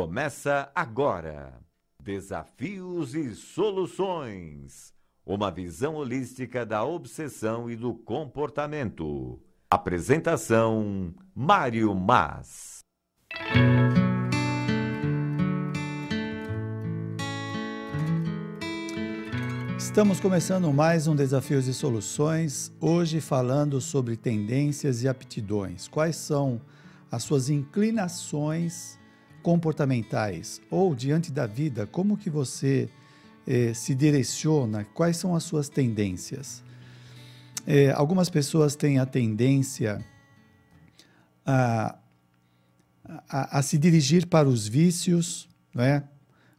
Começa agora. Desafios e soluções. Uma visão holística da obsessão e do comportamento. Apresentação: Mário Mas. Estamos começando mais um Desafios e Soluções, hoje falando sobre tendências e aptidões. Quais são as suas inclinações comportamentais ou diante da vida, como que você eh, se direciona, quais são as suas tendências. Eh, algumas pessoas têm a tendência a, a, a se dirigir para os vícios, né?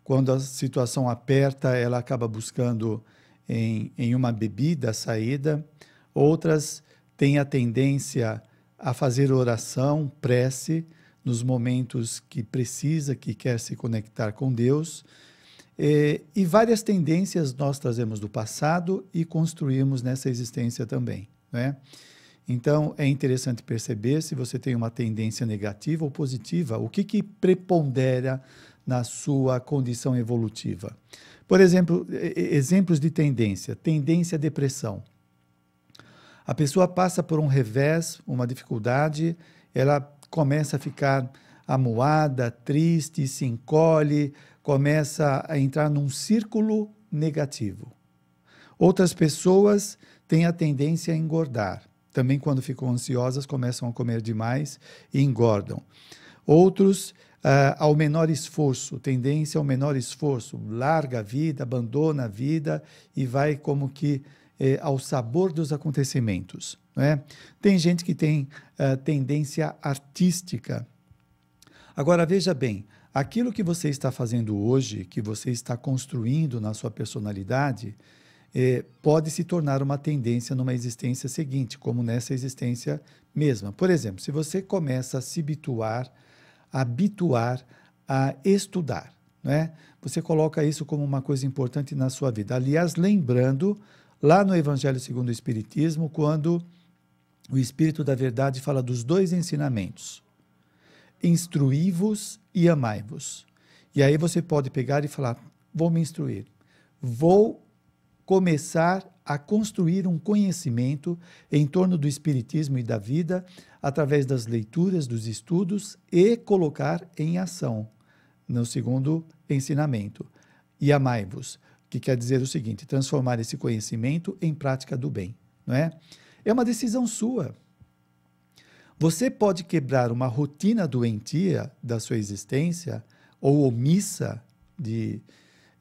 quando a situação aperta, ela acaba buscando em, em uma bebida a saída. Outras têm a tendência a fazer oração, prece, nos momentos que precisa, que quer se conectar com Deus. E, é, e várias tendências nós trazemos do passado e construímos nessa existência também. Né? Então, é interessante perceber se você tem uma tendência negativa ou positiva, o que, que prepondera na sua condição evolutiva. Por exemplo, exemplos de tendência: tendência à depressão. A pessoa passa por um revés, uma dificuldade, ela começa a ficar amuada, triste, se encolhe, começa a entrar num círculo negativo. Outras pessoas têm a tendência a engordar. Também, quando ficam ansiosas, começam a comer demais e engordam. Outros, ah, ao menor esforço, tendência ao menor esforço, larga a vida, abandona a vida e vai como que eh, ao sabor dos acontecimentos. Né? Tem gente que tem uh, tendência artística. Agora, veja bem, aquilo que você está fazendo hoje, que você está construindo na sua personalidade, eh, pode se tornar uma tendência numa existência seguinte, como nessa existência mesma. Por exemplo, se você começa a se habituar, a habituar a estudar, né? Você coloca isso como uma coisa importante na sua vida. Aliás, lembrando lá no Evangelho segundo o Espiritismo, quando o Espírito da Verdade fala dos dois ensinamentos: instruí-vos e amai-vos. E aí você pode pegar e falar: vou me instruir, vou começar a construir um conhecimento em torno do Espiritismo e da vida através das leituras, dos estudos e colocar em ação no segundo ensinamento. E amai-vos, que quer dizer o seguinte: transformar esse conhecimento em prática do bem, não é? É uma decisão sua. Você pode quebrar uma rotina doentia da sua existência ou omissa de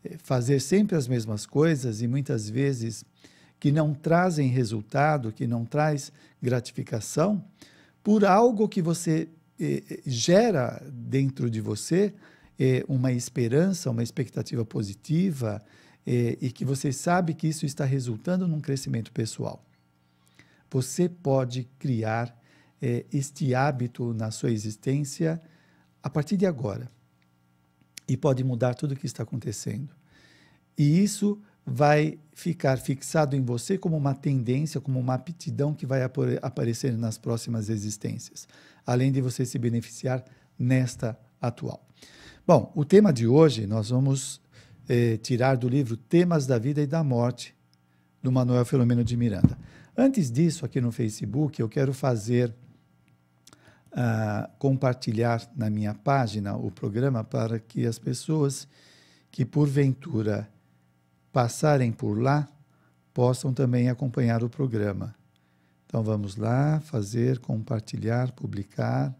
eh, fazer sempre as mesmas coisas e muitas vezes que não trazem resultado, que não traz gratificação, por algo que você eh, eh, gera dentro de você eh, uma esperança, uma expectativa positiva eh, e que você sabe que isso está resultando num crescimento pessoal. Você pode criar é, este hábito na sua existência a partir de agora. E pode mudar tudo o que está acontecendo. E isso vai ficar fixado em você como uma tendência, como uma aptidão que vai aparecer nas próximas existências, além de você se beneficiar nesta atual. Bom, o tema de hoje nós vamos eh, tirar do livro Temas da Vida e da Morte, do Manuel Filomeno de Miranda. Antes disso, aqui no Facebook, eu quero fazer uh, compartilhar na minha página o programa para que as pessoas que porventura passarem por lá possam também acompanhar o programa. Então vamos lá, fazer, compartilhar, publicar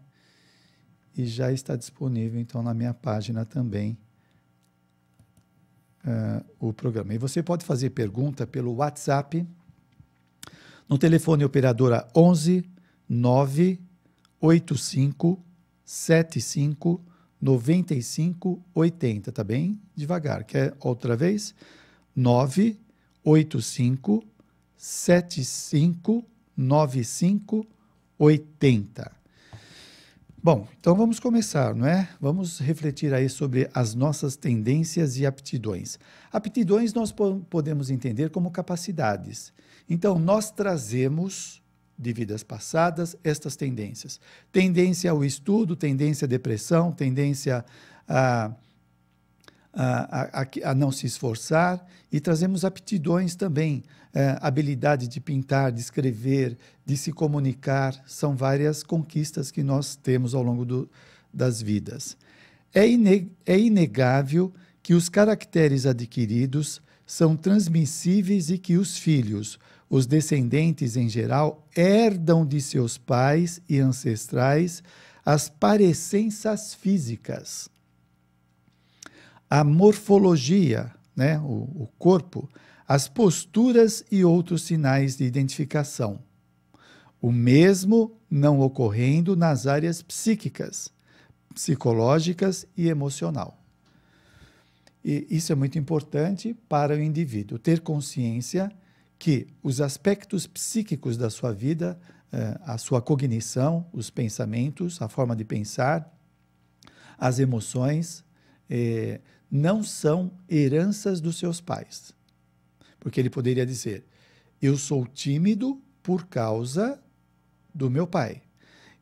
e já está disponível então na minha página também uh, o programa. E você pode fazer pergunta pelo WhatsApp no telefone operadora 11 985 75 95 80, tá bem? Devagar. Quer outra vez? 985 75 95 80. Bom, então vamos começar, não é? Vamos refletir aí sobre as nossas tendências e aptidões. Aptidões nós podemos entender como capacidades então, nós trazemos de vidas passadas estas tendências: tendência ao estudo, tendência à depressão, tendência a. A, a, a, não se esforçar e trazemos aptidões também, é, habilidade de pintar, de escrever, de se comunicar, são várias conquistas que nós temos ao longo do, das vidas. É, é inegável que os caracteres adquiridos são transmissíveis e que os filhos, os descendentes, em geral, herdam de seus pais e ancestrais as parecenças físicas. A morfologia, né, o, o corpo, as posturas e outros sinais de identificação. O mesmo não ocorrendo nas áreas psíquicas, psicológicas e emocional. E isso é muito importante para o indivíduo ter consciência que os aspectos psíquicos da sua vida, eh, a sua cognição, os pensamentos, a forma de pensar, as emoções, eh, não são heranças dos seus pais. Porque ele poderia dizer: eu sou tímido por causa do meu pai.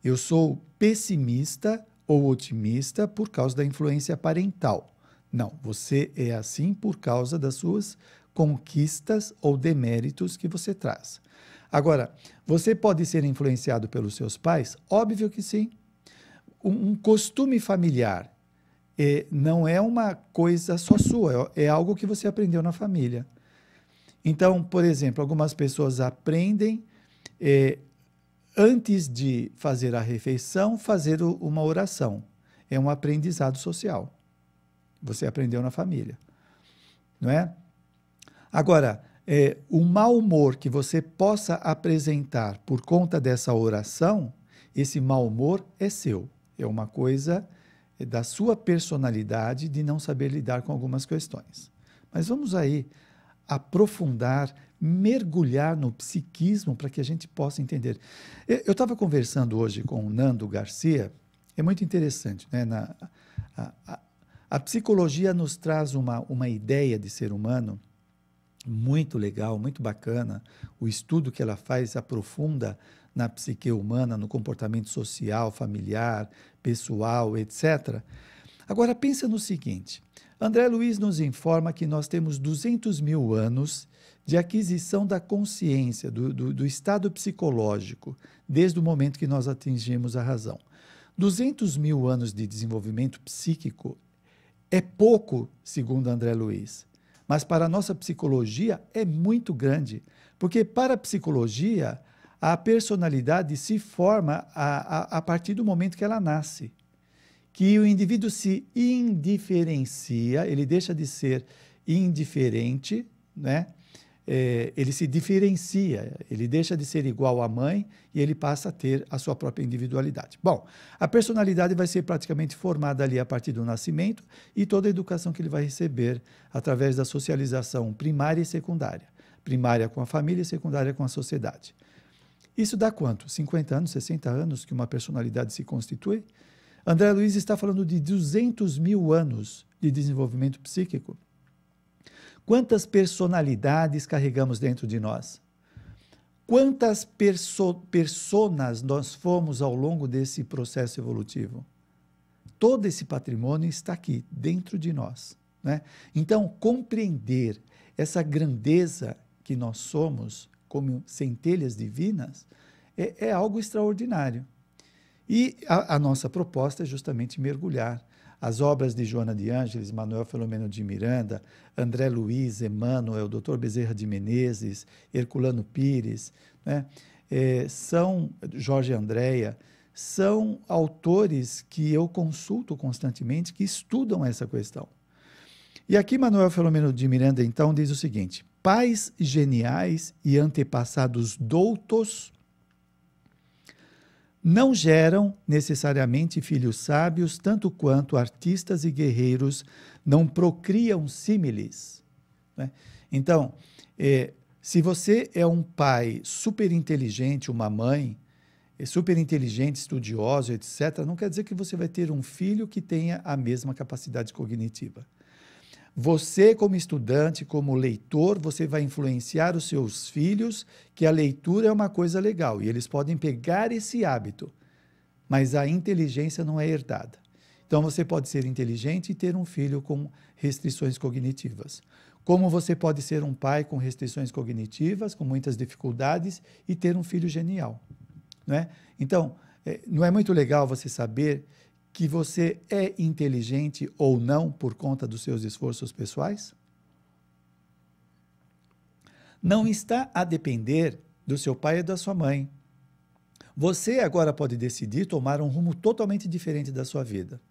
Eu sou pessimista ou otimista por causa da influência parental. Não, você é assim por causa das suas conquistas ou deméritos que você traz. Agora, você pode ser influenciado pelos seus pais? Óbvio que sim. Um, um costume familiar é, não é uma coisa só sua, é, é, algo que você aprendeu na família. Então, por exemplo, algumas pessoas aprendem, é, antes de fazer a refeição, fazer o, uma oração. É um aprendizado social. Você aprendeu na família. Não é? Agora, é, o mau humor que você possa apresentar por conta dessa oração, esse mau humor é seu. É uma coisa é, da sua personalidade de não saber lidar com algumas questões. Mas vamos aí aprofundar, mergulhar no psiquismo para que a gente possa entender. Eu estava conversando hoje com o Nando Garcia, é muito interessante, né? Na, a, a, a psicologia nos traz uma, uma ideia de ser humano muito legal, muito bacana. O estudo que ela faz aprofunda na psique humana, no comportamento social, familiar, pessoal, etc. Agora pensa no seguinte: André Luiz nos informa que nós temos 200 mil anos de aquisição da consciência, do, do, do estado psicológico, desde o momento que nós atingimos a razão. 200 mil anos de desenvolvimento psíquico é pouco, segundo André Luiz mas para a nossa psicologia é muito grande, porque para a psicologia a personalidade se forma a, a, a partir do momento que ela nasce, que o indivíduo se indiferencia, ele deixa de ser indiferente, né? é, ele se diferencia, ele deixa de ser igual à mãe e ele passa a ter a sua própria individualidade. Bom, a personalidade vai ser praticamente formada ali a partir do nascimento e toda a educação que ele vai receber através da socialização primária e secundária. Primária com a família e secundária com a sociedade. Isso dá quanto? 50 anos, 60 anos que uma personalidade se constitui? André Luiz está falando de 200 mil anos de desenvolvimento psíquico. Quantas personalidades carregamos dentro de nós? Quantas perso personas nós fomos ao longo desse processo evolutivo? Todo esse patrimônio está aqui, dentro de nós. Né? Então, compreender essa grandeza que nós somos como centelhas divinas é, é algo extraordinário. E a, a, nossa proposta é justamente mergulhar as obras de Joana de Ângeles, Manuel Filomeno de Miranda, André Luiz, Emmanuel, Dr. Bezerra de Menezes, Herculano Pires, né? é, são Jorge Andréia, são autores que eu consulto constantemente que estudam essa questão. E aqui Manuel Filomeno de Miranda, então, diz o seguinte: pais geniais e antepassados doutos não geram necessariamente filhos sábios, tanto quanto artistas e guerreiros não procriam símiles. Né? Então, é, se você é um pai super inteligente, uma mãe eh, é, super inteligente, estudioso, etc., não quer dizer que você vai ter um filho que tenha a mesma capacidade cognitiva. Você, como estudante, como leitor, você vai influenciar os seus filhos que a leitura é uma coisa legal e eles podem pegar esse hábito, mas a inteligência não é herdada. Então, você pode ser inteligente e ter um filho com restrições cognitivas. Como você pode ser um pai com restrições cognitivas, com muitas dificuldades, e ter um filho genial. Não né? então, é? Então, não é muito legal você saber que você é inteligente ou não por conta dos seus esforços pessoais? Não está a depender do seu pai e da sua mãe. Você agora pode decidir tomar um rumo totalmente diferente da sua vida.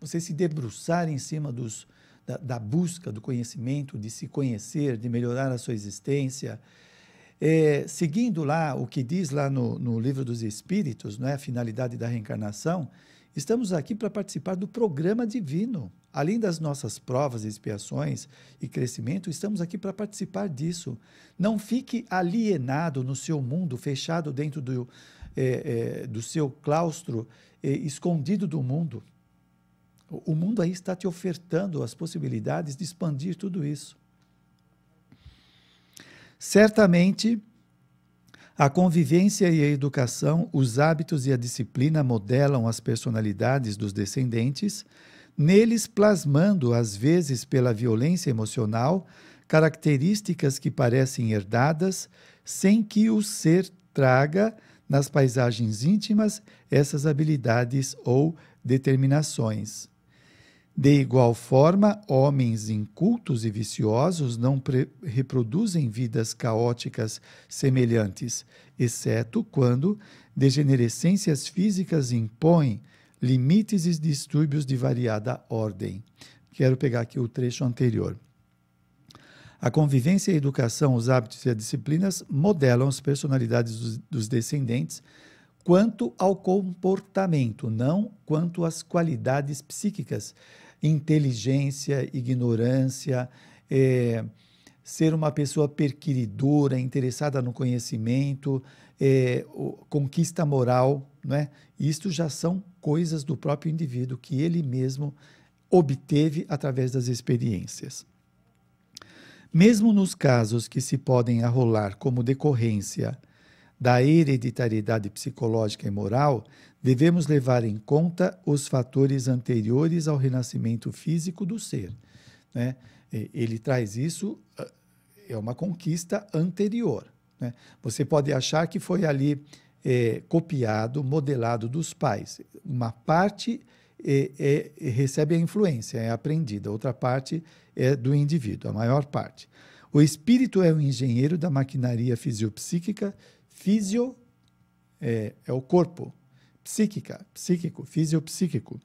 Você se debruçar em cima dos, da, da busca do conhecimento, de se conhecer, de melhorar a sua existência, é, seguindo lá o que diz lá no, no livro dos Espíritos, não é a finalidade da reencarnação, estamos aqui para participar do programa divino. Além das nossas provas, expiações e crescimento, estamos aqui para participar disso. Não fique alienado no seu mundo, fechado dentro do, é, é, do seu claustro, é, escondido do mundo. O mundo aí está te ofertando as possibilidades de expandir tudo isso. Certamente, a convivência e a educação, os hábitos e a disciplina modelam as personalidades dos descendentes, neles plasmando, às vezes pela violência emocional, características que parecem herdadas, sem que o ser traga nas paisagens íntimas essas habilidades ou determinações. De igual forma, homens incultos e viciosos não reproduzem vidas caóticas semelhantes, exceto quando degenerescências físicas impõem limites e distúrbios de variada ordem. Quero pegar aqui o trecho anterior. A convivência, a educação, os hábitos e as disciplinas modelam as personalidades dos, dos descendentes quanto ao comportamento, não quanto às qualidades psíquicas inteligência, ignorância, é, ser uma pessoa perquiridora, interessada no conhecimento, é, conquista moral, né? isto já são coisas do próprio indivíduo que ele mesmo obteve através das experiências. Mesmo nos casos que se podem arrolar como decorrência da hereditariedade psicológica e moral, devemos levar em conta os fatores anteriores ao renascimento físico do ser. Né? Ele traz isso, ah, é uma conquista anterior. Né? Você pode achar que foi ali é, copiado, modelado dos pais. Uma parte é, é, recebe a influência, é aprendida, outra parte é do indivíduo, a maior parte. O espírito é o engenheiro da maquinaria fisiopsíquica Físio é, é o corpo, psíquica, psíquico, fisiopsíquico,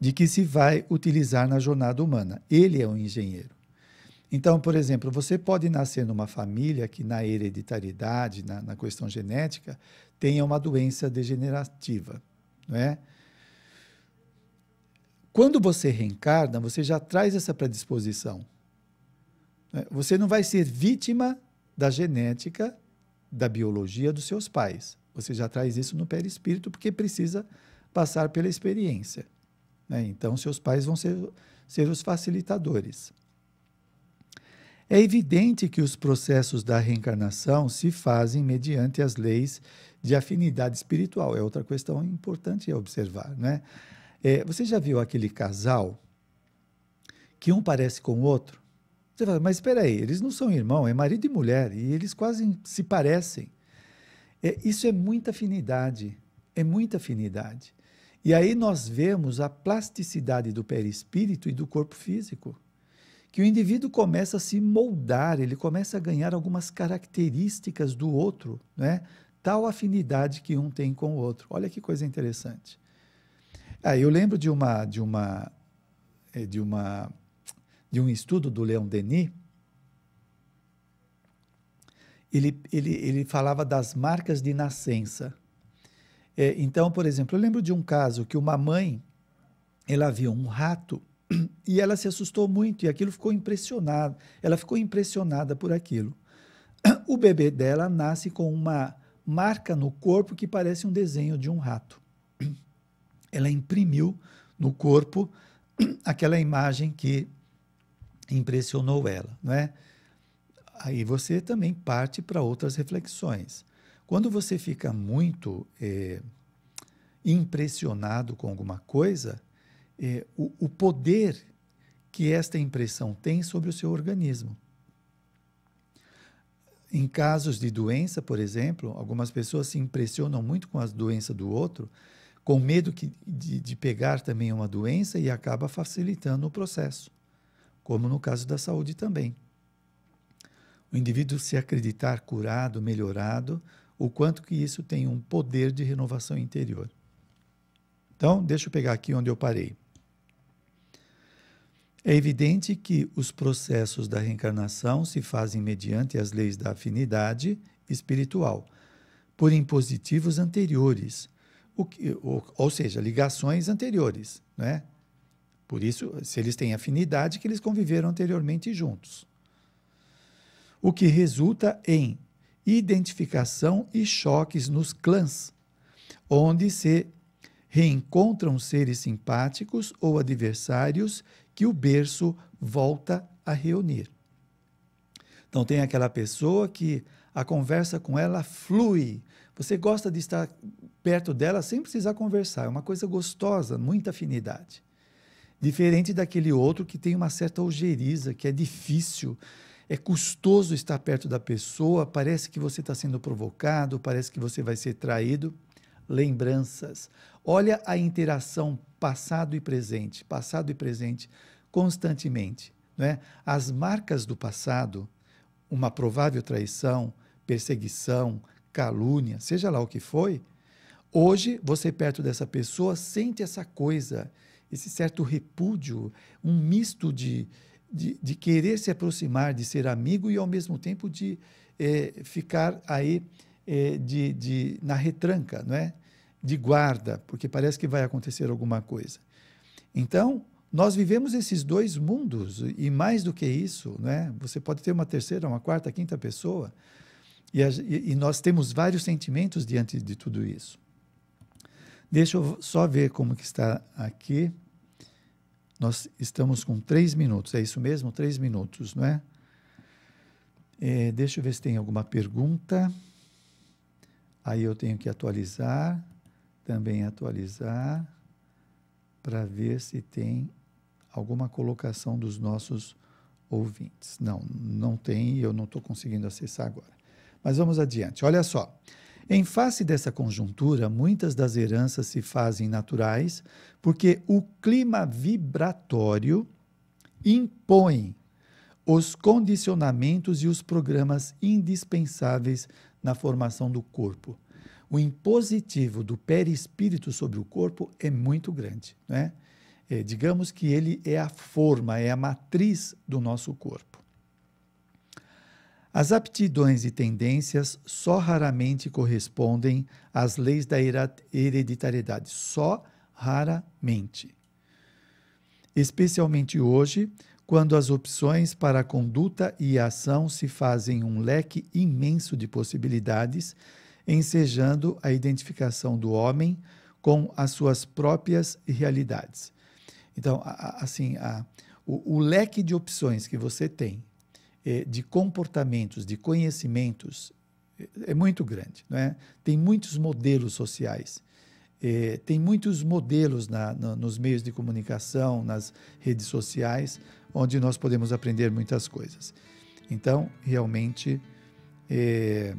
de que se vai utilizar na jornada humana. Ele é um engenheiro. Então, por exemplo, você pode nascer numa família que, na hereditariedade, na, na questão genética, tenha uma doença degenerativa, não é? Quando você reencarna, você já traz essa predisposição. Né? Você não vai ser vítima da genética da biologia dos seus pais. Você já traz isso no perispírito porque precisa passar pela experiência. Né? Então, seus pais vão ser, ser os facilitadores. É evidente que os processos da reencarnação se fazem mediante as leis de afinidade espiritual. É outra questão importante a observar. Né? É, você já viu aquele casal que um parece com o outro? Você fala, mas espera aí, eles não são irmão, é marido e mulher, e eles quase se parecem. É, isso é muita afinidade, é muita afinidade. E aí nós vemos a plasticidade do perispírito e do corpo físico, que o indivíduo começa a se moldar, ele começa a ganhar algumas características do outro, né? tal afinidade que um tem com o outro. Olha que coisa interessante. Ah, eu lembro de uma de uma é, de uma de um estudo do Leon Denis, ele, ele, ele falava das marcas de nascença. É, então, por exemplo, eu lembro de um caso que uma mãe, ela viu um rato e ela se assustou muito e aquilo ficou impressionado Ela ficou impressionada por aquilo. O bebê dela nasce com uma marca no corpo que parece um desenho de um rato. Ela imprimiu no corpo aquela imagem que impressionou ela, não é? Aí você também parte para outras reflexões. Quando você fica muito é, impressionado com alguma coisa, é, o, o poder que esta impressão tem sobre o seu organismo. Em casos de doença, por exemplo, algumas pessoas se impressionam muito com a doença do outro, com medo que, de, de, pegar também uma doença e acaba facilitando o processo como no caso da saúde também. O indivíduo se acreditar curado, melhorado, o quanto que isso tem um poder de renovação interior. Então, deixa eu pegar aqui onde eu parei. É evidente que os processos da reencarnação se fazem mediante as leis da afinidade espiritual, por impositivos anteriores, que, ou, ou, seja, ligações anteriores, né? Por isso, se eles têm afinidade, que eles conviveram anteriormente juntos. O que resulta em identificação e choques nos clãs, onde se reencontram seres simpáticos ou adversários que o berço volta a reunir. Então tem aquela pessoa que a conversa com ela flui. Você gosta de estar perto dela sem precisar conversar, é uma coisa gostosa, muita afinidade. Diferente daquele outro que tem uma certa ojeriza, que é difícil, é custoso estar perto da pessoa, parece que você está sendo provocado, parece que você vai ser traído. Lembranças. Olha a interação passado e presente, passado e presente, constantemente. Não é? As marcas do passado, uma provável traição, perseguição, calúnia, seja lá o que foi, hoje você perto dessa pessoa sente essa coisa esse certo repúdio, um misto de, de, de, querer se aproximar, de ser amigo e ao mesmo tempo de é, ficar aí é, de, de, na retranca, não é? de guarda, porque parece que vai acontecer alguma coisa. Então, nós vivemos esses dois mundos e mais do que isso, não é? você pode ter uma terceira, uma quarta, quinta pessoa e, e nós temos vários sentimentos diante de tudo isso. Deixa eu só ver como que está aqui. Nós estamos com três minutos, é isso mesmo? Três minutos, não é? é deixa eu ver se tem alguma pergunta. Aí eu tenho que atualizar, também atualizar, para ver se tem alguma colocação dos nossos ouvintes. Não, não tem, eu não estou conseguindo acessar agora. Mas vamos adiante. Olha só. Em face dessa conjuntura, muitas das heranças se fazem naturais, porque o clima vibratório impõe os condicionamentos e os programas indispensáveis na formação do corpo. O impositivo do perispírito sobre o corpo é muito grande, né? É, digamos que ele é a forma, é a matriz do nosso corpo. As aptidões e tendências só raramente correspondem às leis da hereditariedade, só raramente. Especialmente hoje, quando as opções para a conduta e a ação se fazem um leque imenso de possibilidades, ensejando a identificação do homem com as suas próprias realidades. Então, assim, o, o leque de opções que você tem é, de comportamentos, de conhecimentos, é, é muito grande. Não é? Tem muitos modelos sociais, é, tem muitos modelos na, na, nos meios de comunicação, nas redes sociais, onde nós podemos aprender muitas coisas. Então, realmente, é,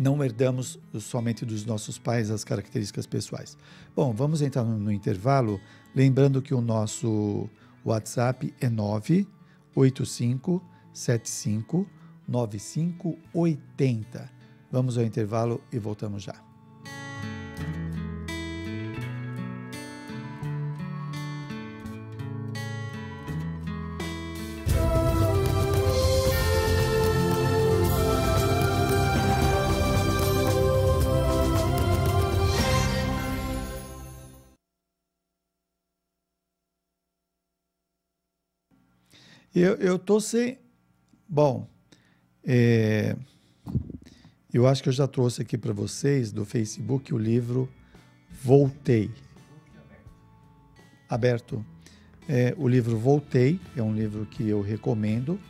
não herdamos somente dos nossos pais as características pessoais. Bom, vamos entrar no, no intervalo, lembrando que o nosso WhatsApp é 9 8575 9580. Vamos ao intervalo e voltamos já. Eu, estou sem. Bom, é... eu acho que eu já trouxe aqui para vocês do Facebook o livro Voltei. Aberto. É, o livro Voltei é um livro que eu recomendo,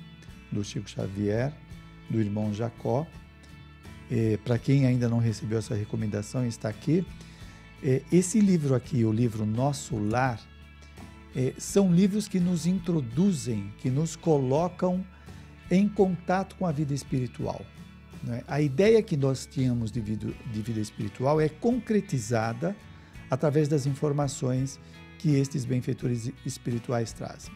do Chico Xavier, do irmão Jacó. É, para quem ainda não recebeu essa recomendação, está aqui. É, esse livro aqui, o livro Nosso Lar, é, são livros que nos introduzem, que nos colocam em contato com a vida espiritual. Né? A ideia que nós tínhamos de vida, de vida espiritual é concretizada através das informações que estes benfeitores espirituais trazem.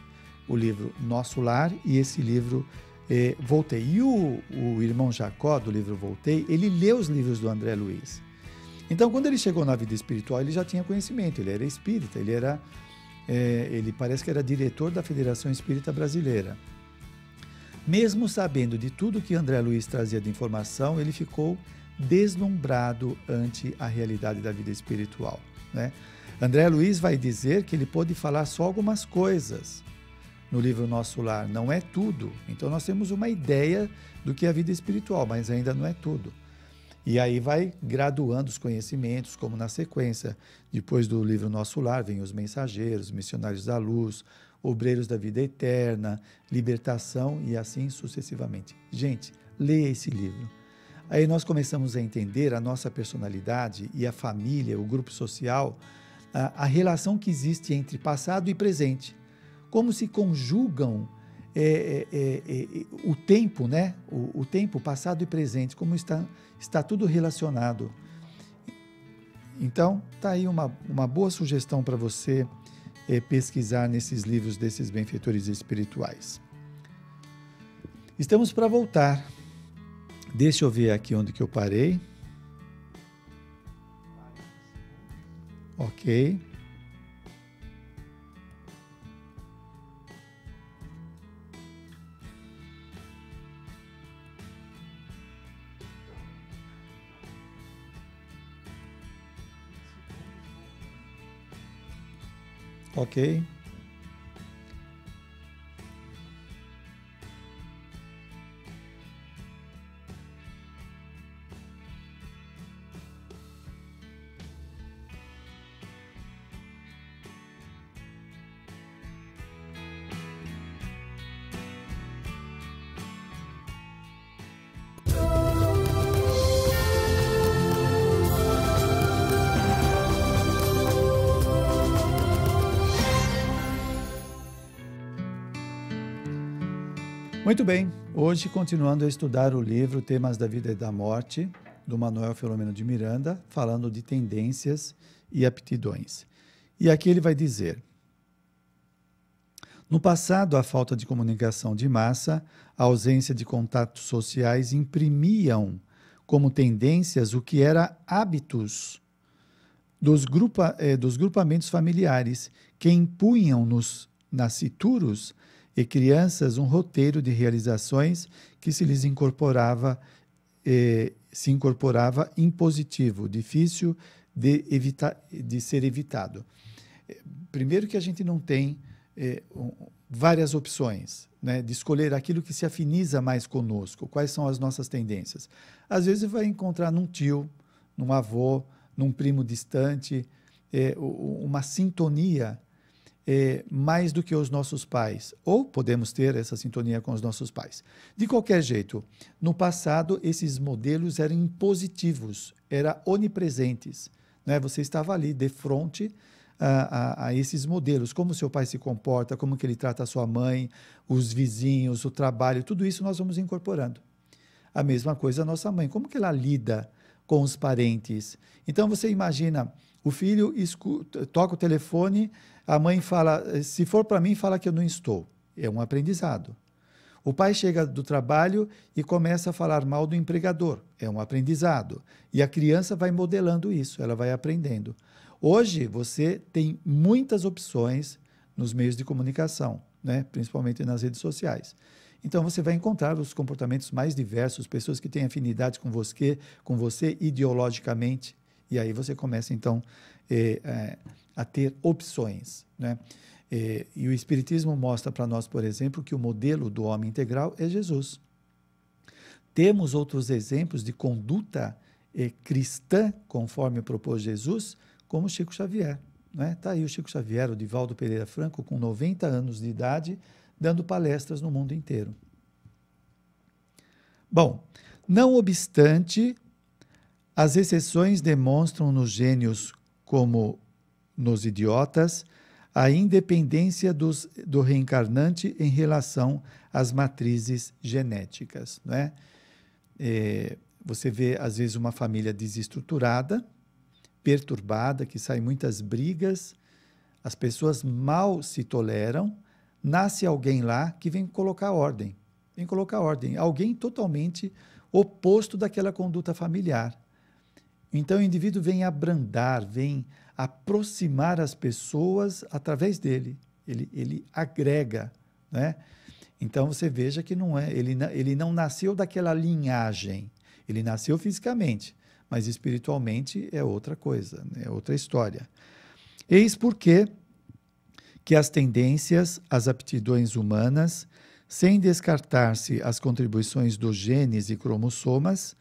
O livro Nosso Lar e esse livro é, Voltei. E o, o irmão Jacó, do livro Voltei, ele leu os livros do André Luiz. Então, quando ele chegou na vida espiritual, ele já tinha conhecimento, ele era espírita, ele era é, ele parece que era diretor da Federação Espírita Brasileira. Mesmo sabendo de tudo que André Luiz trazia de informação, ele ficou deslumbrado ante a realidade da vida espiritual. Né? André Luiz vai dizer que ele pôde falar só algumas coisas no livro Nosso Lar, não é tudo. Então nós temos uma ideia do que é a vida espiritual, mas ainda não é tudo. E aí vai graduando os conhecimentos, como na sequência. Depois do livro Nosso Lar, vem Os Mensageiros, Missionários da Luz, Obreiros da Vida Eterna, Libertação e assim sucessivamente. Gente, leia esse livro. Aí nós começamos a entender a nossa personalidade e a família, o grupo social, a, a relação que existe entre passado e presente. Como se conjugam é, é, é, é, o tempo, né? O, o, tempo passado e presente, como está, está tudo relacionado. Então, tá aí uma, uma boa sugestão para você é, pesquisar nesses livros desses benfeitores espirituais. Estamos para voltar. Deixa eu ver aqui onde que eu parei. Ok. ok? Muito bem, hoje continuando a estudar o livro Temas da Vida e da Morte, do Manuel Filomeno de Miranda, falando de tendências e aptidões. E aqui ele vai dizer: No passado, a falta de comunicação de massa, a ausência de contatos sociais imprimiam como tendências o que era hábitos dos, grupa, eh, dos grupamentos familiares, que impunham nos nascituros e crianças um roteiro de realizações que se lhes incorporava eh, se incorporava impositivo, difícil de, evitar de ser evitado. Eh, primeiro que a gente não tem eh, um, várias opções, né, de escolher aquilo que se afiniza mais conosco, quais são as nossas tendências. Às vezes vai encontrar num tio, num avô, num primo distante, eh, uma sintonia é, mais do que os nossos pais, ou podemos ter essa sintonia com os nossos pais. De qualquer jeito, no passado, esses modelos eram impositivos, eram onipresentes. Né? Você estava ali, de frente a, a, a, esses modelos, como seu pai se comporta, como que ele trata a sua mãe, os vizinhos, o trabalho, tudo isso nós vamos incorporando. A mesma coisa a nossa mãe, como que ela lida com os parentes. Então você imagina, o filho escuta, toca o telefone, a mãe fala: se for para mim, fala que eu não estou. É um aprendizado. O pai chega do trabalho e começa a falar mal do empregador. É um aprendizado. E a criança vai modelando isso, ela vai aprendendo. Hoje você tem muitas opções nos meios de comunicação, né? principalmente nas redes sociais. Então você vai encontrar os comportamentos mais diversos, pessoas que têm afinidade com você, com você ideologicamente, e aí você começa então eh, eh, a ter opções, né? Eh, e o Espiritismo mostra para nós, por exemplo, que o modelo do homem integral é Jesus. Temos outros exemplos de conduta cristã, conforme propôs Jesus, como Chico Xavier. Está né? Tá aí o Chico Xavier, o Divaldo Pereira Franco, com 90 anos de idade, dando palestras no mundo inteiro. Bom, não obstante, as exceções demonstram nos gênios, como nos idiotas, a independência dos, do reencarnante em relação às matrizes genéticas. Né? É, você vê, às vezes, uma família desestruturada, perturbada, que sai muitas brigas, as pessoas mal se toleram, nasce alguém lá que vem colocar ordem. Vem colocar ordem. Alguém totalmente oposto daquela conduta familiar. Então o indivíduo vem abrandar, vem aproximar as pessoas através dele. Ele, ele agrega, né? Então você veja que não é, ele, ele não nasceu daquela linhagem. Ele nasceu fisicamente, mas espiritualmente é outra coisa, é outra história. Eis porque que as tendências, as aptidões humanas, sem descartar-se as contribuições dos genes e cromossomas,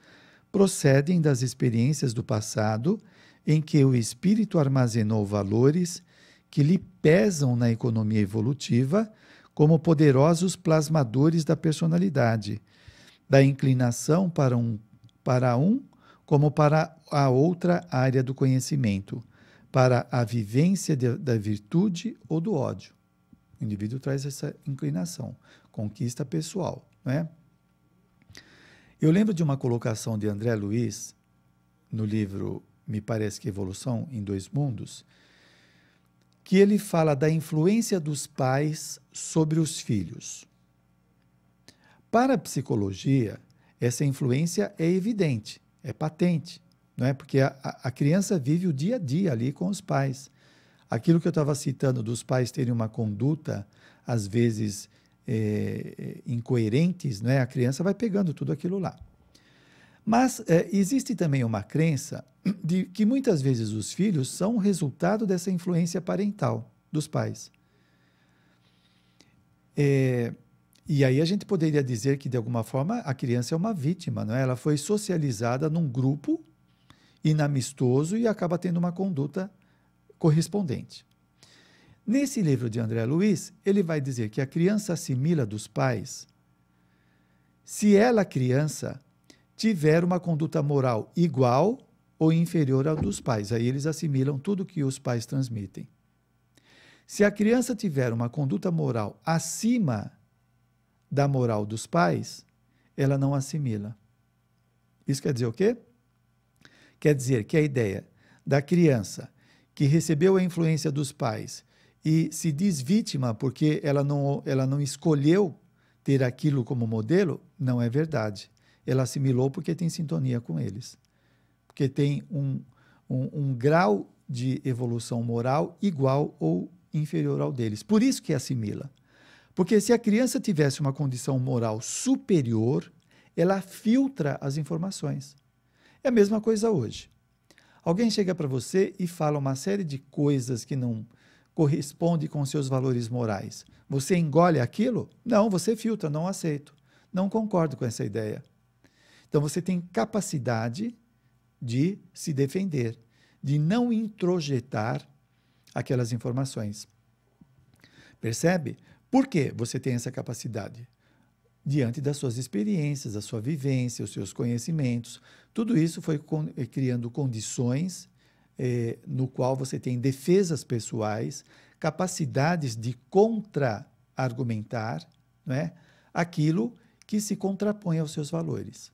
procedem das experiências do passado em que o espírito armazenou valores que lhe pesam na economia evolutiva como poderosos plasmadores da personalidade, da inclinação para um, para um como para a outra área do conhecimento para a vivência de, da virtude ou do ódio. O indivíduo traz essa inclinação, conquista pessoal, não é? Eu lembro de uma colocação de André Luiz no livro Me parece que Evolução em Dois Mundos, que ele fala da influência dos pais sobre os filhos. Para a psicologia, essa influência é evidente, é patente é porque a, a criança vive o dia a dia ali com os pais. Aquilo que eu estava citando dos pais terem uma conduta, às vezes, é, incoerentes, é a criança vai pegando tudo aquilo lá. Mas é, existe também uma crença de que muitas vezes os filhos são resultado dessa influência parental dos pais. É, e aí a gente poderia dizer que, de alguma forma, a criança é uma vítima, não é? Ela foi socializada num grupo inamistoso e acaba tendo uma conduta correspondente. Nesse livro de André Luiz, ele vai dizer que a criança assimila dos pais se ela, criança, tiver uma conduta moral igual ou inferior à dos pais. Aí eles assimilam tudo que os pais transmitem. Se a criança tiver uma conduta moral acima da moral dos pais, ela não assimila. Isso quer dizer o quê? Quer dizer que a ideia da criança que recebeu a influência dos pais e se diz vítima porque ela não, ela não escolheu ter aquilo como modelo, não é verdade. Ela assimilou porque tem sintonia com eles. Porque tem um, um, um grau de evolução moral igual ou inferior ao deles. Por isso que assimila. Porque se a criança tivesse uma condição moral superior, ela filtra as informações. É a mesma coisa hoje. Alguém chega para você e fala uma série de coisas que não corresponde com seus valores morais. Você engole aquilo? Não, você filtra, não aceito. Não concordo com essa ideia. Então você tem capacidade de se defender, de não introjetar aquelas informações. Percebe? Por que você tem essa capacidade? diante das suas experiências, da sua vivência, os seus conhecimentos. Tudo isso foi eh, criando condições eh, no qual você tem defesas pessoais, capacidades de contra-argumentar né, aquilo que se contrapõe aos seus valores.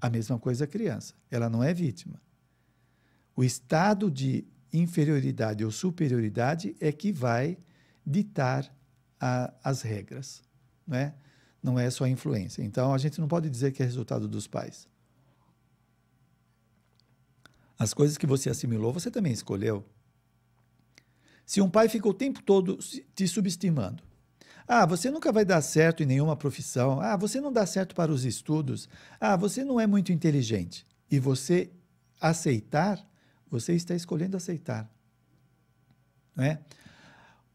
A mesma coisa a criança, ela não é vítima. O estado de inferioridade ou superioridade é que vai ditar a, as regras. Não é? não é só influência. Então a gente não pode dizer que é resultado dos pais. As coisas que você assimilou, você também escolheu. Se um pai ficou o tempo todo te subestimando, ah, você nunca vai dar certo em nenhuma profissão. Ah, você não dá certo para os estudos. Ah, você não é muito inteligente. E você aceitar, você está escolhendo aceitar. Não é?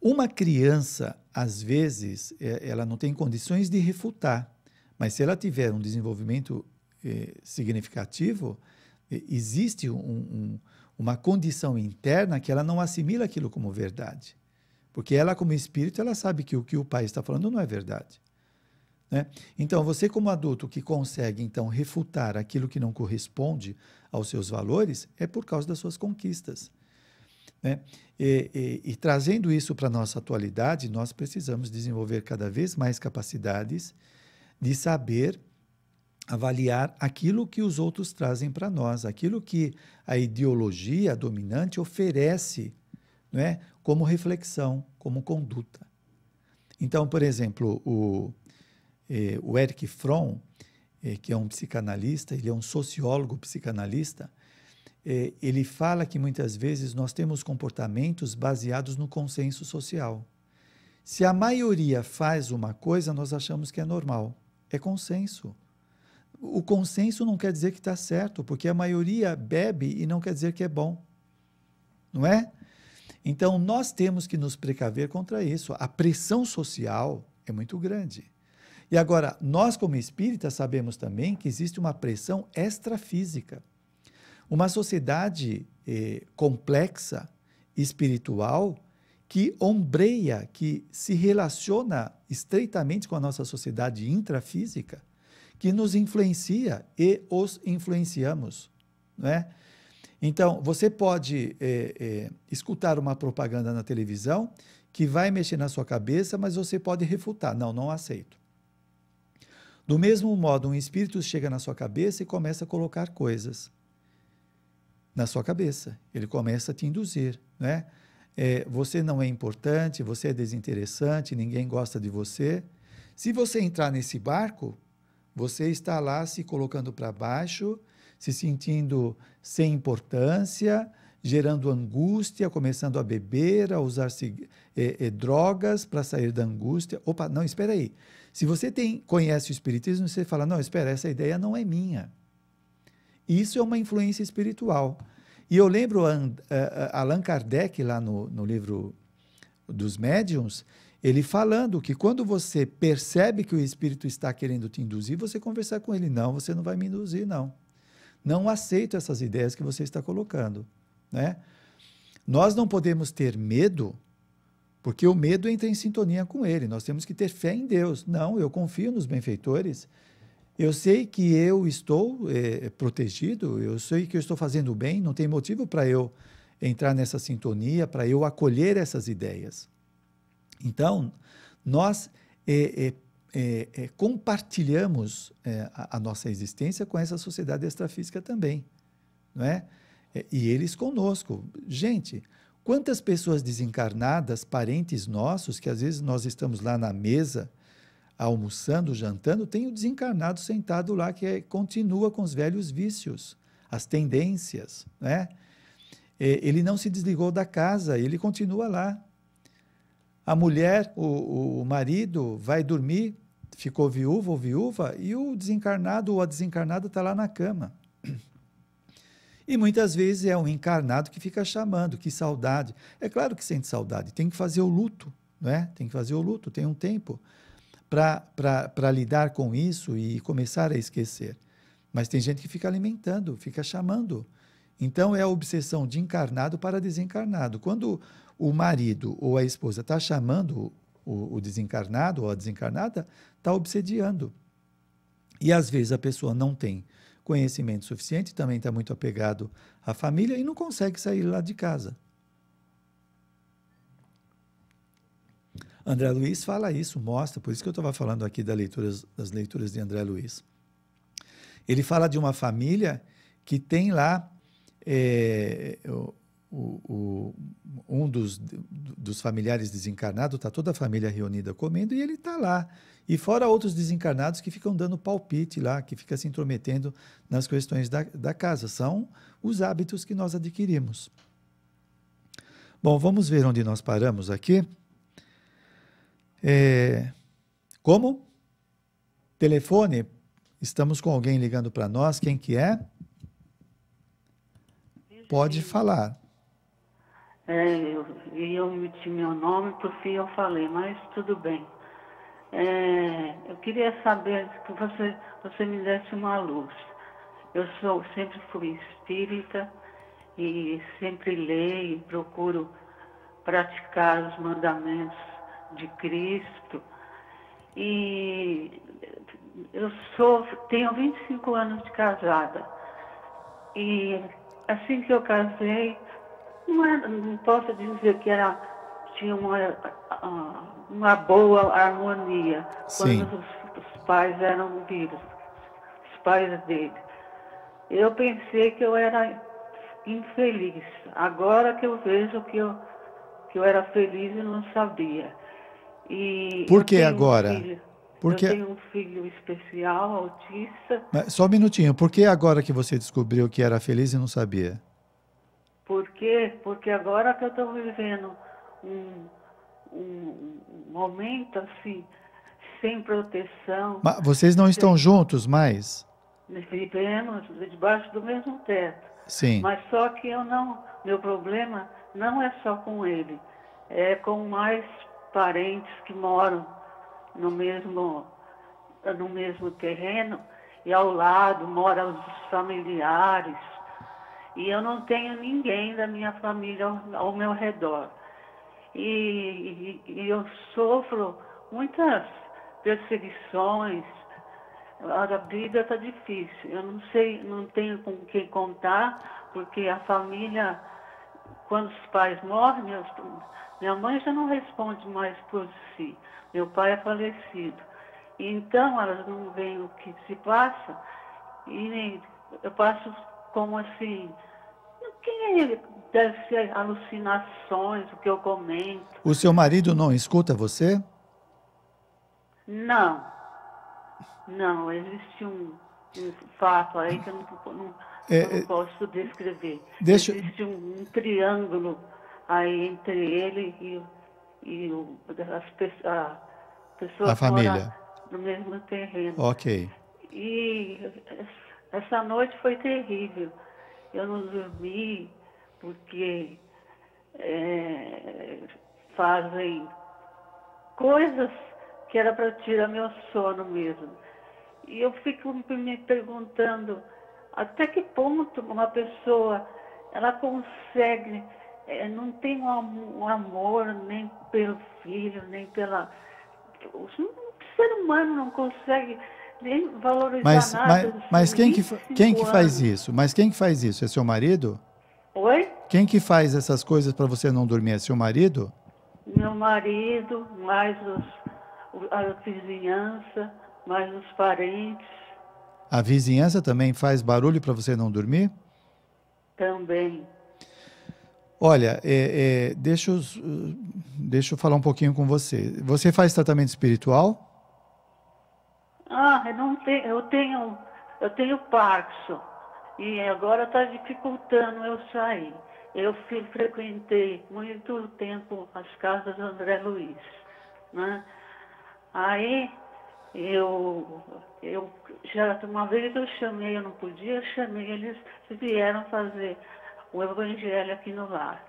Uma criança às vezes, é, ela não tem condições de refutar, mas se ela tiver um desenvolvimento é, significativo, é, existe um, um, uma condição interna que ela não assimila aquilo como verdade. Porque ela, como espírito, ela sabe que o que o pai está falando não é verdade. Né? Então, você, como adulto que consegue, então, refutar aquilo que não corresponde aos seus valores, é por causa das suas conquistas. Né? E, e, e trazendo isso para a nossa atualidade, nós precisamos desenvolver cada vez mais capacidades de saber avaliar aquilo que os outros trazem para nós, aquilo que a ideologia dominante oferece né? como reflexão, como conduta. Então, por exemplo, o, eh, o Eric Fromm, eh, que é um psicanalista, ele é um sociólogo psicanalista, é, ele fala que muitas vezes nós temos comportamentos baseados no consenso social. Se a maioria faz uma coisa, nós achamos que é normal. É consenso. O consenso não quer dizer que está certo, porque a maioria bebe e não quer dizer que é bom. Não é? Então, nós temos que nos precaver contra isso. A pressão social é muito grande. E agora, nós, como espíritas, sabemos também que existe uma pressão extrafísica. Uma sociedade eh, complexa, espiritual, que ombreia, que se relaciona estreitamente com a nossa sociedade intrafísica, que nos influencia e os influenciamos, não é? Então, você pode eh, eh, escutar uma propaganda na televisão que vai mexer na sua cabeça, mas você pode refutar: não, não aceito. Do mesmo modo, um espírito chega na sua cabeça e começa a colocar coisas na sua cabeça. Ele começa a te induzir, né? É, você não é importante, você é desinteressante, ninguém gosta de você. Se você entrar nesse barco, você está lá se colocando para baixo, se sentindo sem importância, gerando angústia, começando a beber, a usar é, é, drogas para sair da angústia. Opa, não, espera aí. Se você tem, conhece o Espiritismo, você fala, não, espera, essa ideia não é minha. Isso é uma influência espiritual. E eu lembro a, a, a Allan Kardec, lá no, no livro dos médiums, ele falando que quando você percebe que o espírito está querendo te induzir, você conversar com ele, não, você não vai me induzir, não. Não aceito essas ideias que você está colocando, né? Nós não podemos ter medo, porque o medo entra em sintonia com ele. Nós temos que ter fé em Deus. Não, eu confio nos benfeitores, eu sei que eu estou é, protegido, eu sei que eu estou fazendo bem, não tem motivo para eu entrar nessa sintonia, para eu acolher essas ideias. Então, nós é, é, compartilhamos a, a, nossa existência com essa sociedade extrafísica também, não é? E eles conosco. Gente, quantas pessoas desencarnadas, parentes nossos, que às vezes nós estamos lá na mesa almoçando, jantando, tem o desencarnado sentado lá que é, continua com os velhos vícios, as tendências, né? Ele não se desligou da casa, ele continua lá. A mulher, o, o marido, vai dormir, ficou viúvo ou viúva, e o desencarnado ou a desencarnada está lá na cama. E muitas vezes é um encarnado que fica chamando, que saudade. É claro que sente saudade, tem que fazer o luto, não é? Tem que fazer o luto, tem um tempo para lidar com isso e começar a esquecer. Mas tem gente que fica alimentando, fica chamando. Então é a obsessão de encarnado para desencarnado. Quando o marido ou a esposa está chamando o, o, desencarnado ou a desencarnada, está obsediando. E às vezes a pessoa não tem conhecimento suficiente, também está muito apegado à família e não consegue sair lá de casa. André Luiz fala isso, mostra, por isso que eu estava falando aqui leituras, das leituras de André Luiz. Ele fala de uma família que tem lá é, o, o, um dos, dos familiares desencarnados, está toda a família reunida comendo e ele está lá. E fora outros desencarnados que ficam dando palpite lá, que fica se intrometendo nas questões da, da casa. São os hábitos que nós adquirimos. Bom, vamos ver onde nós paramos aqui. É, como? Telefone. Estamos com alguém ligando para nós. Quem que é? Pode falar. É, eu, eu meti meu nome, por fim eu falei, mas tudo bem. É, eu queria saber que você, você me desse uma luz. Eu sou, sempre fui espírita e sempre leio, e procuro praticar os mandamentos de Cristo. E eu sou, tenho 25 anos de casada. E assim que eu casei, não, era, é, não posso dizer que era, tinha uma, ah, uma boa harmonia Sim. quando os, os pais eram vivos, os pais dele. Eu pensei que eu era infeliz. Agora que eu vejo que eu, que eu era feliz e não sabia. E Por que agora? Um porque... Eu tenho um filho especial, autista. Mas, só um minutinho, por que agora que você descobriu que era feliz e não sabia? Por quê? Porque agora que eu estou vivendo um, um, momento assim, sem proteção. Mas vocês não sem... estão juntos mais? Vivemos debaixo do mesmo teto. Sim. Mas só que eu não, meu problema não é só com ele, é com mais parentes que moram no mesmo, no mesmo terreno e ao lado moram os familiares. E eu não tenho ninguém da minha família ao, ao meu redor. E, e, e, eu sofro muitas perseguições. A vida está difícil. Eu não sei, não tenho com quem contar, porque a família quando os pais morrem, meus, minha mãe já não responde mais por si. Meu pai é falecido. Então elas não veem o que se passa e eu passo como assim. Quem é ele? Deve ser alucinações, o que eu comento. O seu marido não escuta você? Não. Não, existe um, um fato aí que eu não, não é, eu não é, posso descrever. Deixa... Existe um, um triângulo aí entre ele e, e o, as pessoas. A, pessoa a família. No mesmo terreno. Ok. E essa noite foi terrível. Eu não dormi porque é, fazem coisas que era para tirar meu sono mesmo. E eu fico me perguntando até que ponto uma pessoa ela consegue, é, não tem um, amor nem pelo filho, nem pela. O ser humano não consegue nem valorizar mas, nada. Mas, mas quem, que, quem que faz isso? Mas quem que faz isso? É seu marido? Oi? Quem que faz essas coisas para você não dormir? É seu marido? Meu marido, mais os, a vizinhança, mais os parentes. A vizinhança também faz barulho para você não dormir? Também. Olha, é, é, deixa, eu, deixa eu falar um pouquinho com você. Você faz tratamento espiritual? Ah, eu não tenho, eu tenho, eu tenho Parkinson e agora está dificultando eu sair. Eu fui, frequentei muito tempo as casas do André Luiz, né? Aí eu, eu já uma vez eu chamei, eu não podia, chamei, eles vieram fazer o evangelho aqui no lar.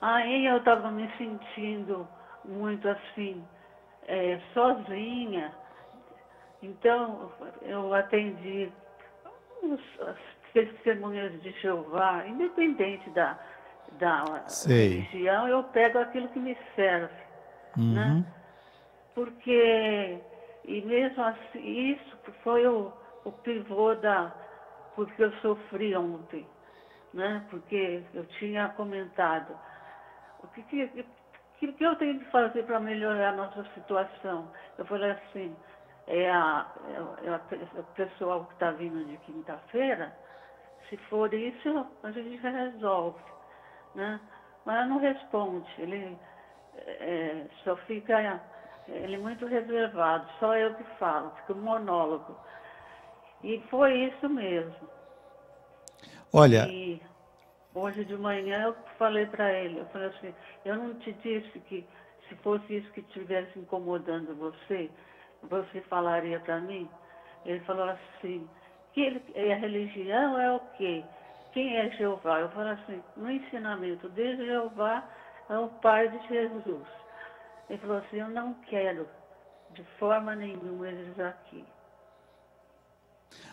Aí eu estava me sentindo muito assim, é, sozinha. Então eu atendi os, as testemunhas de Jeová, independente da, da religião, eu pego aquilo que me serve. Né? Uhum. Né? Porque e mesmo assim, isso foi o, o pivô da, porque eu sofri ontem, né? Porque eu tinha comentado o que, que, que, que eu tenho que fazer para melhorar a nossa situação. Eu falei assim, é a, é a, é a é pessoal que está vindo de quinta-feira, se for isso, a gente resolve, né? Mas não responde, ele é, só fica ele é muito reservado, só eu que falo, fica um monólogo. E foi isso mesmo. Olha. E hoje de manhã eu falei para ele, eu falei assim, eu não te disse que se fosse isso que estivesse incomodando você, você falaria para mim? Ele falou assim, que ele, a religião é o quê? Quem é Jeová? Eu falo assim, no ensinamento de Jeová é o Pai de Jesus. Ele falou assim, eu não quero de forma nenhuma eles aqui.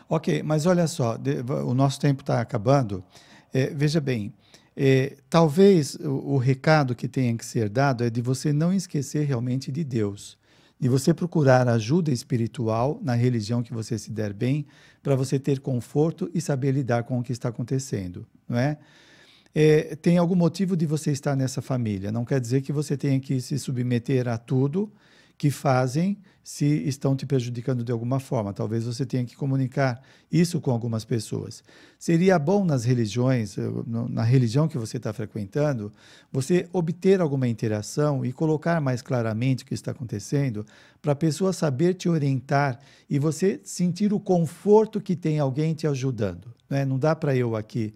Ok, mas olha só, o nosso tempo está acabando. É, veja bem, é, talvez o, o, recado que tenha que ser dado é de você não esquecer realmente de Deus, de você procurar ajuda espiritual na religião que você se der bem, para você ter conforto e saber lidar com o que está acontecendo, não é? é, tem algum motivo de você estar nessa família. Não quer dizer que você tenha que se submeter a tudo que fazem se estão te prejudicando de alguma forma. Talvez você tenha que comunicar isso com algumas pessoas. Seria bom nas religiões, eh, na religião que você está frequentando, você obter alguma interação e colocar mais claramente o que está acontecendo para a pessoa saber te orientar e você sentir o conforto que tem alguém te ajudando. Né? Não dá para eu aqui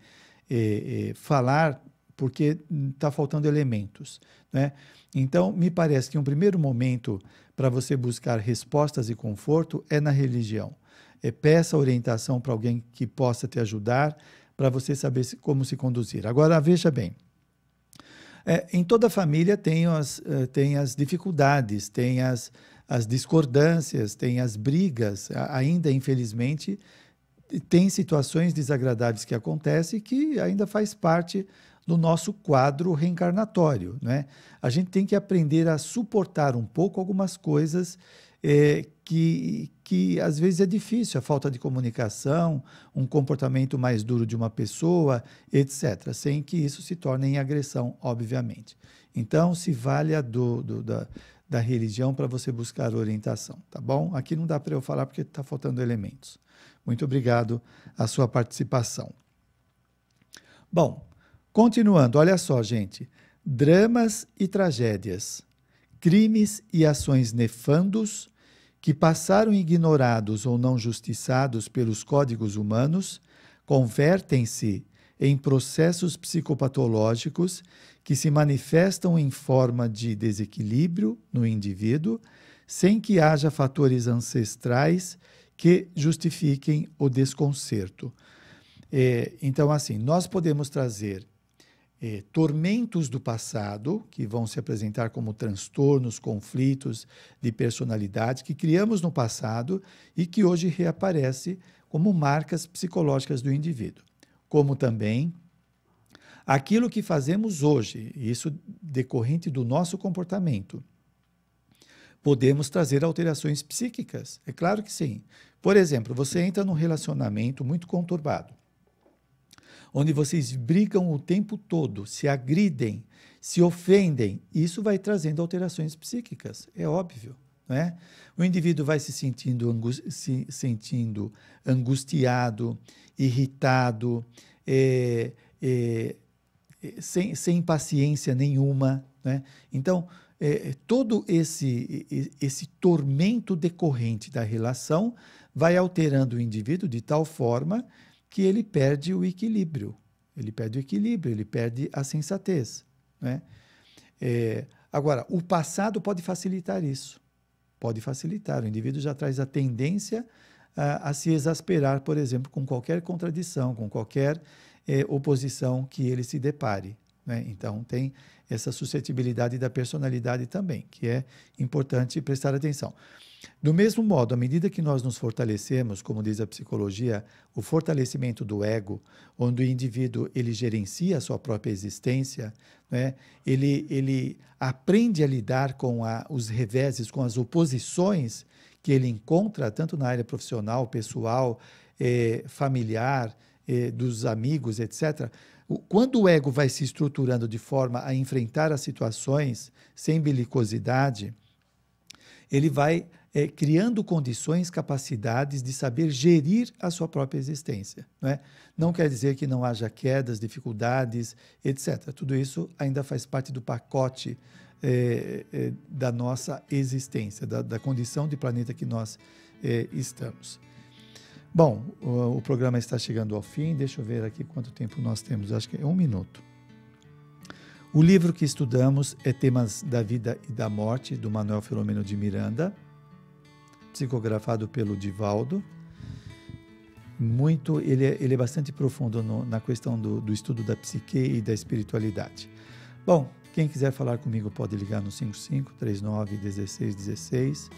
é, é, falar porque está faltando elementos. Né? Então, me parece que um primeiro momento para você buscar respostas e conforto é na religião. É, peça orientação para alguém que possa te ajudar, para você saber se, como se conduzir. Agora, veja bem. É, em toda família tem as, é, tem as dificuldades, tem as, as discordâncias, tem as brigas. Ainda, infelizmente, tem situações desagradáveis que acontecem que ainda faz parte do nosso quadro reencarnatório. Né? A gente tem que aprender a suportar um pouco algumas coisas é, que, que às vezes é difícil, a falta de comunicação, um comportamento mais duro de uma pessoa, etc., sem que isso se torne em agressão, obviamente. Então, se valha do, do da, da religião para você buscar orientação, tá bom? Aqui não dá para eu falar porque está faltando elementos. Muito obrigado a sua participação. Bom, continuando, olha só, gente. Dramas e tragédias, crimes e ações nefandos que passaram ignorados ou não justiçados pelos códigos humanos, convertem-se em processos psicopatológicos que se manifestam em forma de desequilíbrio no indivíduo, sem que haja fatores ancestrais que justifiquem o desconcerto. É, então, assim, nós podemos trazer é, tormentos do passado, que vão se apresentar como transtornos, conflitos de personalidade que criamos no passado e que hoje reaparece como marcas psicológicas do indivíduo. Como também aquilo que fazemos hoje, isso decorrente do nosso comportamento, podemos trazer alterações psíquicas. É claro que sim. Por exemplo, você entra num relacionamento muito conturbado, onde vocês brigam o tempo todo, se agridem, se ofendem. Isso vai trazendo alterações psíquicas, é óbvio. Não é? O indivíduo vai se sentindo, angusti se sentindo angustiado, irritado, é, é, é, sem, sem paciência nenhuma. Né? Então, é, é, todo esse, esse tormento decorrente da relação vai alterando o indivíduo de tal forma que ele perde o equilíbrio. Ele perde o equilíbrio, ele perde a sensatez. Né? É, agora, o passado pode facilitar isso. Pode facilitar. O indivíduo já traz a tendência a, a se exasperar, por exemplo, com qualquer contradição, com qualquer é, oposição que ele se depare. Né? Então, tem essa suscetibilidade da personalidade também, que é importante prestar atenção. Do mesmo modo, à medida que nós nos fortalecemos, como diz a psicologia, o fortalecimento do ego, onde o indivíduo ele gerencia a sua própria existência, né? ele, ele aprende a lidar com a, os reveses, com as oposições que ele encontra, tanto na área profissional, pessoal, eh, familiar, eh, dos amigos, etc., quando o ego vai se estruturando de forma a enfrentar as situações sem belicosidade, ele vai eh, criando condições, capacidades de saber gerir a sua própria existência. Não, é? não quer dizer que não haja quedas, dificuldades, etc. Tudo isso ainda faz parte do pacote é, é, da nossa existência, da, da, condição de planeta que nós estamos. Bom, o, o, programa está chegando ao fim. Deixa eu ver aqui quanto tempo nós temos. Acho que é um minuto. O livro que estudamos é Temas da Vida e da Morte, do Manuel Filomeno de Miranda, psicografado pelo Divaldo. Muito, ele é, ele é bastante profundo no, na questão do, do estudo da psique e da espiritualidade. Bom, quem quiser falar comigo pode ligar no 55 39 16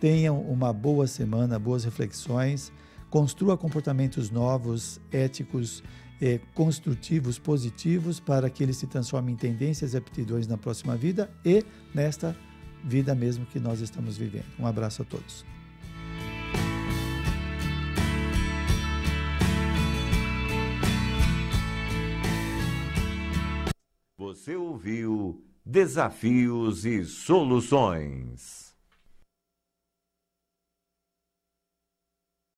Tenham uma boa semana, boas reflexões construa comportamentos novos, éticos, eh, construtivos, positivos, para que eles se transformem em tendências e aptidões na próxima vida e nesta vida mesmo que nós estamos vivendo. Um abraço a todos. Você ouviu Desafios e Soluções.